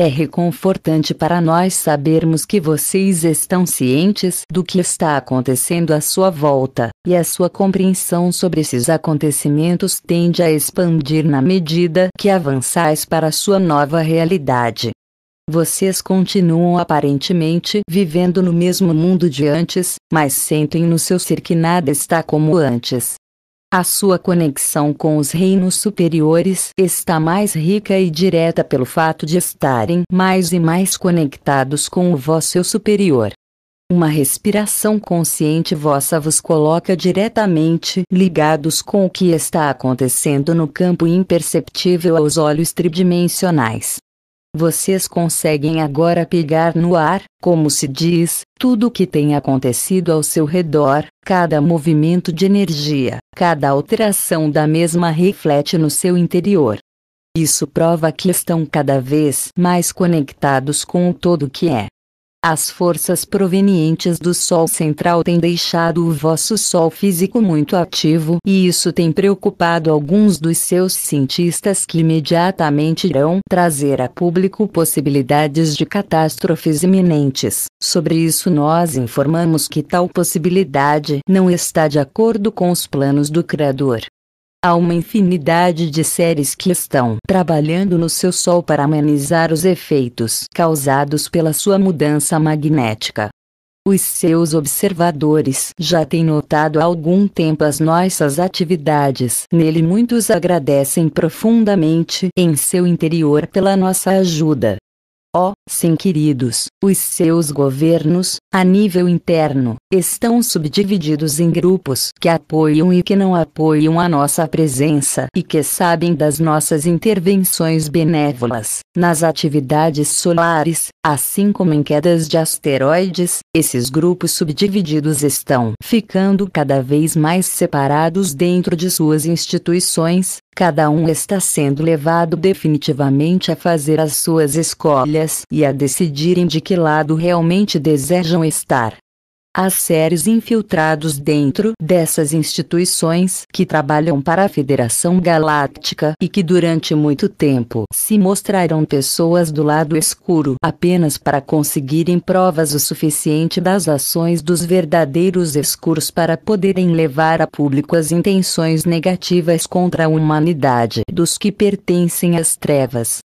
É reconfortante para nós sabermos que vocês estão cientes do que está acontecendo à sua volta, e a sua compreensão sobre esses acontecimentos tende a expandir na medida que avançais para a sua nova realidade. Vocês continuam aparentemente vivendo no mesmo mundo de antes, mas sentem no seu ser que nada está como antes. A sua conexão com os reinos superiores está mais rica e direta pelo fato de estarem mais e mais conectados com o vosso superior. Uma respiração consciente vossa vos coloca diretamente ligados com o que está acontecendo no campo imperceptível aos olhos tridimensionais. Vocês conseguem agora pegar no ar, como se diz, tudo o que tem acontecido ao seu redor, cada movimento de energia, cada alteração da mesma reflete no seu interior. Isso prova que estão cada vez mais conectados com o todo que é. As forças provenientes do Sol central têm deixado o vosso Sol físico muito ativo e isso tem preocupado alguns dos seus cientistas que imediatamente irão trazer a público possibilidades de catástrofes iminentes. Sobre isso, nós informamos que tal possibilidade não está de acordo com os planos do Criador. Há uma infinidade de séries que estão trabalhando no seu Sol para amenizar os efeitos causados pela sua mudança magnética. Os seus observadores já têm notado há algum tempo as nossas atividades nele. Muitos agradecem profundamente em seu interior pela nossa ajuda, Ó, oh, sim queridos, os seus governos, a nível interno, estão subdivididos em grupos que apoiam e que não apoiam a nossa presença e que sabem das nossas intervenções benévolas, nas atividades solares, assim como em quedas de asteroides, esses grupos subdivididos estão ficando cada vez mais separados dentro de suas instituições, Cada um está sendo levado definitivamente a fazer as suas escolhas e a decidirem de que lado realmente desejam estar. Há séries infiltrados dentro dessas instituições que trabalham para a Federação Galáctica e que durante muito tempo se mostraram pessoas do lado escuro apenas para conseguirem provas o suficiente das ações dos verdadeiros escuros para poderem levar a público as intenções negativas contra a humanidade dos que pertencem às trevas.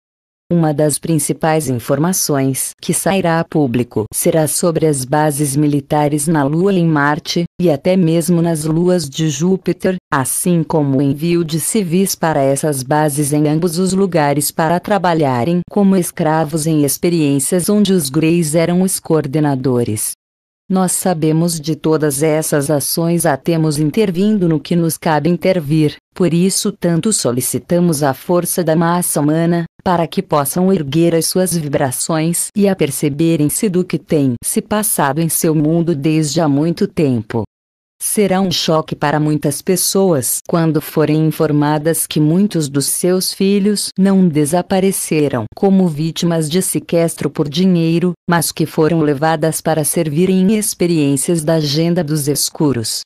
Uma das principais informações que sairá a público será sobre as bases militares na Lua e em Marte, e até mesmo nas luas de Júpiter, assim como o envio de civis para essas bases em ambos os lugares para trabalharem como escravos em experiências onde os Greys eram os coordenadores. Nós sabemos de todas essas ações a temos intervindo no que nos cabe intervir, por isso tanto solicitamos a força da massa humana, para que possam erguer as suas vibrações e aperceberem-se do que tem se passado em seu mundo desde há muito tempo. Será um choque para muitas pessoas quando forem informadas que muitos dos seus filhos não desapareceram como vítimas de sequestro por dinheiro, mas que foram levadas para servirem em experiências da agenda dos escuros.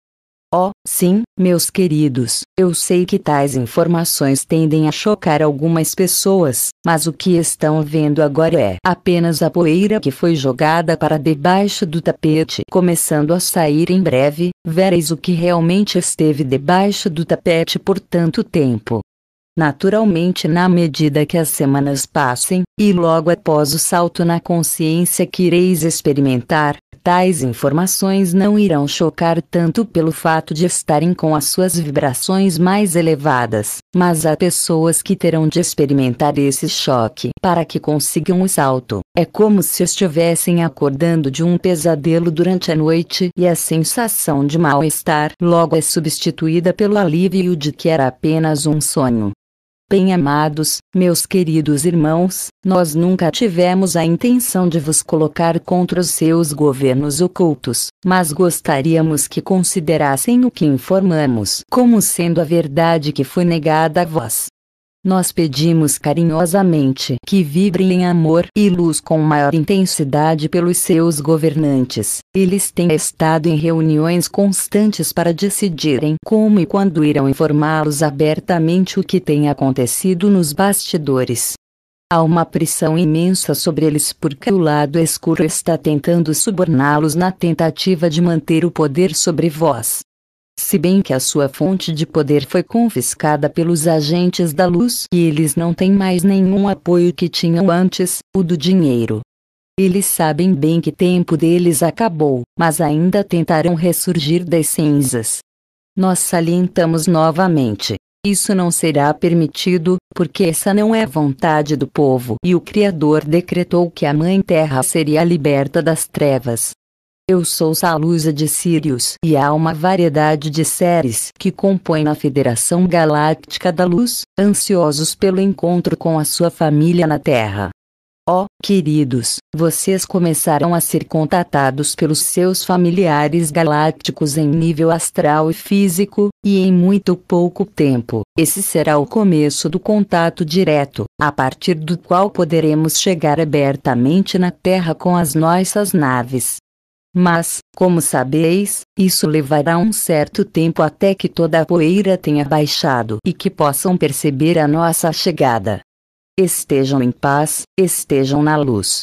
Oh, sim, meus queridos, eu sei que tais informações tendem a chocar algumas pessoas, mas o que estão vendo agora é apenas a poeira que foi jogada para debaixo do tapete. Começando a sair em breve, vereis o que realmente esteve debaixo do tapete por tanto tempo. Naturalmente, na medida que as semanas passem, e logo após o salto na consciência que ireis experimentar, Tais informações não irão chocar tanto pelo fato de estarem com as suas vibrações mais elevadas, mas há pessoas que terão de experimentar esse choque para que consigam o salto. É como se estivessem acordando de um pesadelo durante a noite e a sensação de mal-estar logo é substituída pelo alívio de que era apenas um sonho. Bem-amados, meus queridos irmãos, nós nunca tivemos a intenção de vos colocar contra os seus governos ocultos, mas gostaríamos que considerassem o que informamos como sendo a verdade que foi negada a vós. Nós pedimos carinhosamente que vibrem em amor e luz com maior intensidade pelos seus governantes. Eles têm estado em reuniões constantes para decidirem como e quando irão informá-los abertamente o que tem acontecido nos bastidores. Há uma pressão imensa sobre eles porque o lado escuro está tentando suborná-los na tentativa de manter o poder sobre vós se bem que a sua fonte de poder foi confiscada pelos agentes da luz e eles não têm mais nenhum apoio que tinham antes, o do dinheiro. Eles sabem bem que tempo deles acabou, mas ainda tentarão ressurgir das cinzas. Nós salientamos novamente. Isso não será permitido, porque essa não é vontade do povo e o Criador decretou que a Mãe Terra seria liberta das trevas. Eu sou Salusa de Sirius e há uma variedade de séries que compõem a Federação Galáctica da Luz, ansiosos pelo encontro com a sua família na Terra. Oh, queridos, vocês começaram a ser contatados pelos seus familiares galácticos em nível astral e físico, e em muito pouco tempo, esse será o começo do contato direto, a partir do qual poderemos chegar abertamente na Terra com as nossas naves, mas, como sabeis, isso levará um certo tempo até que toda a poeira tenha baixado e que possam perceber a nossa chegada. Estejam em paz, estejam na luz.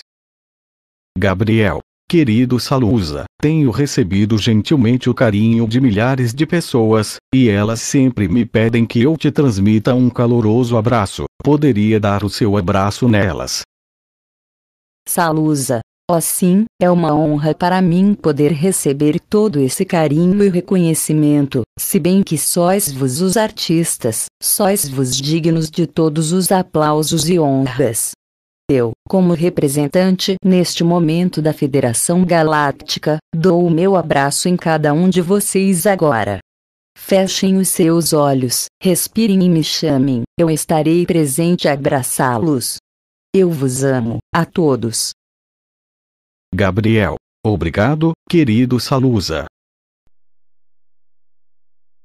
Gabriel, querido Salusa, tenho recebido gentilmente o carinho de milhares de pessoas, e elas sempre me pedem que eu te transmita um caloroso abraço. Poderia dar o seu abraço nelas. Salusa, Oh sim, é uma honra para mim poder receber todo esse carinho e reconhecimento, se bem que sois vos os artistas, sois vos dignos de todos os aplausos e honras. Eu, como representante neste momento da Federação Galáctica, dou o meu abraço em cada um de vocês agora. Fechem os seus olhos, respirem e me chamem, eu estarei presente a abraçá-los. Eu vos amo, a todos. Gabriel, obrigado, querido Salusa.